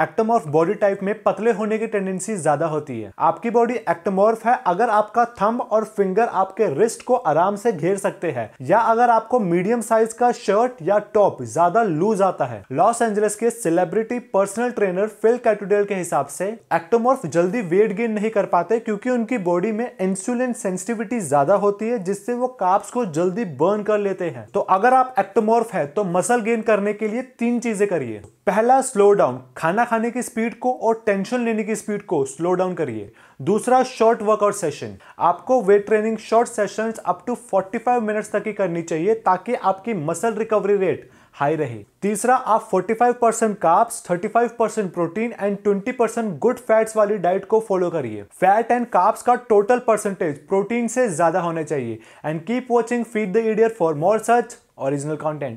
ectomorph body type में पतले होने की टेंडेंसी ज्यादा होती है आपकी बॉडी एक्टोमॉर्फ है अगर आपका थंब और फिंगर आपके रिस्ट को आराम से घेर सकते हैं या अगर आपको मीडियम साइज का शर्ट या टॉप ज्यादा लूज आता है लॉस एंजलिस के सेलिब्रिटी पर्सनल ट्रेनर फिल कैटोडेल के हिसाब से एक्टोमॉर्फ जल्दी वेट गेन नहीं कर पाते क्योंकि उनकी बॉडी में इंसुलिन सेंसिटिविटी ज्यादा होती है जिससे वो काप्स को जल्दी बर्न कर लेते हैं तो अगर आप एक्टोमॉर्फ है तो मसल गेन करने के लिए तीन चीजें करिए पहला स्लो डाउन खाना खाना खाने की स्पीड को और टेंशन लेने की स्पीड को स्लो डाउन करिए दूसरा शॉर्ट वर्कआउट सेशन आपको weight training short session up to 45 minutes तक ही करनी चाहिए ताकि आपकी मसल रिकवरी रेट हाई रहे तीसरा आप 45 percent carbs thirty percent protein and 20 percent good fats वाली डाइट को फॉलो करिए फैट एंड काप्स का टोटल परसेंटेज प्रोटीन से ज्यादा होना चाहिए and keep watching feed the idea for more such original content